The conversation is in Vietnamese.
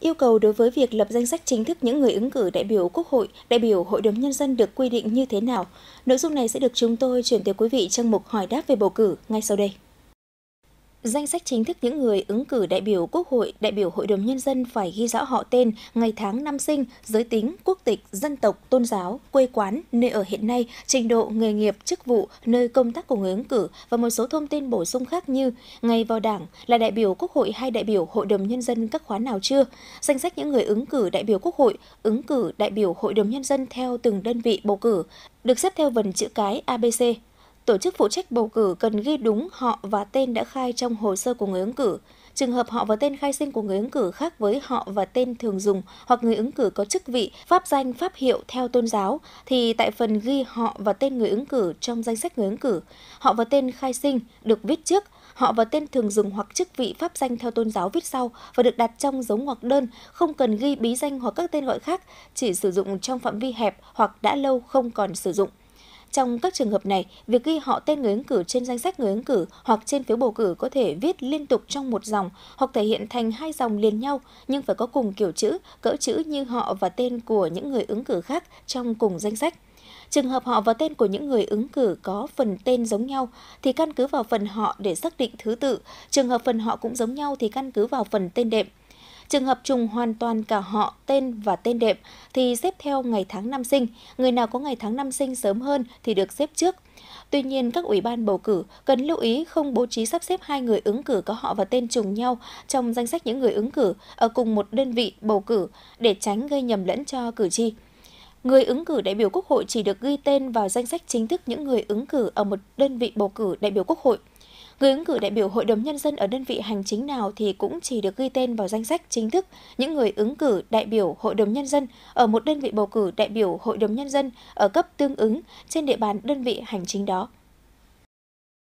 Yêu cầu đối với việc lập danh sách chính thức những người ứng cử đại biểu Quốc hội, đại biểu Hội đồng Nhân dân được quy định như thế nào? Nội dung này sẽ được chúng tôi chuyển tới quý vị trong mục hỏi đáp về bầu cử ngay sau đây. Danh sách chính thức những người ứng cử đại biểu Quốc hội, đại biểu Hội đồng Nhân dân phải ghi rõ họ tên, ngày tháng năm sinh, giới tính, quốc tịch, dân tộc, tôn giáo, quê quán, nơi ở hiện nay, trình độ, nghề nghiệp, chức vụ, nơi công tác của người ứng cử và một số thông tin bổ sung khác như ngày vào đảng, là đại biểu Quốc hội hay đại biểu Hội đồng Nhân dân các khóa nào chưa. Danh sách những người ứng cử đại biểu Quốc hội, ứng cử đại biểu Hội đồng Nhân dân theo từng đơn vị bầu cử, được xếp theo vần chữ cái ABC tổ chức phụ trách bầu cử cần ghi đúng họ và tên đã khai trong hồ sơ của người ứng cử. Trường hợp họ và tên khai sinh của người ứng cử khác với họ và tên thường dùng hoặc người ứng cử có chức vị, pháp danh, pháp hiệu theo tôn giáo thì tại phần ghi họ và tên người ứng cử trong danh sách người ứng cử, họ và tên khai sinh được viết trước, họ và tên thường dùng hoặc chức vị pháp danh theo tôn giáo viết sau và được đặt trong giống hoặc đơn, không cần ghi bí danh hoặc các tên gọi khác, chỉ sử dụng trong phạm vi hẹp hoặc đã lâu không còn sử dụng. Trong các trường hợp này, việc ghi họ tên người ứng cử trên danh sách người ứng cử hoặc trên phiếu bầu cử có thể viết liên tục trong một dòng hoặc thể hiện thành hai dòng liền nhau nhưng phải có cùng kiểu chữ, cỡ chữ như họ và tên của những người ứng cử khác trong cùng danh sách. Trường hợp họ và tên của những người ứng cử có phần tên giống nhau thì căn cứ vào phần họ để xác định thứ tự, trường hợp phần họ cũng giống nhau thì căn cứ vào phần tên đệm. Trường hợp trùng hoàn toàn cả họ, tên và tên đệm thì xếp theo ngày tháng năm sinh. Người nào có ngày tháng năm sinh sớm hơn thì được xếp trước. Tuy nhiên, các ủy ban bầu cử cần lưu ý không bố trí sắp xếp hai người ứng cử có họ và tên trùng nhau trong danh sách những người ứng cử ở cùng một đơn vị bầu cử để tránh gây nhầm lẫn cho cử tri. Người ứng cử đại biểu Quốc hội chỉ được ghi tên vào danh sách chính thức những người ứng cử ở một đơn vị bầu cử đại biểu Quốc hội. Người ứng cử đại biểu Hội đồng Nhân dân ở đơn vị hành chính nào thì cũng chỉ được ghi tên vào danh sách chính thức những người ứng cử đại biểu Hội đồng Nhân dân ở một đơn vị bầu cử đại biểu Hội đồng Nhân dân ở cấp tương ứng trên địa bàn đơn vị hành chính đó.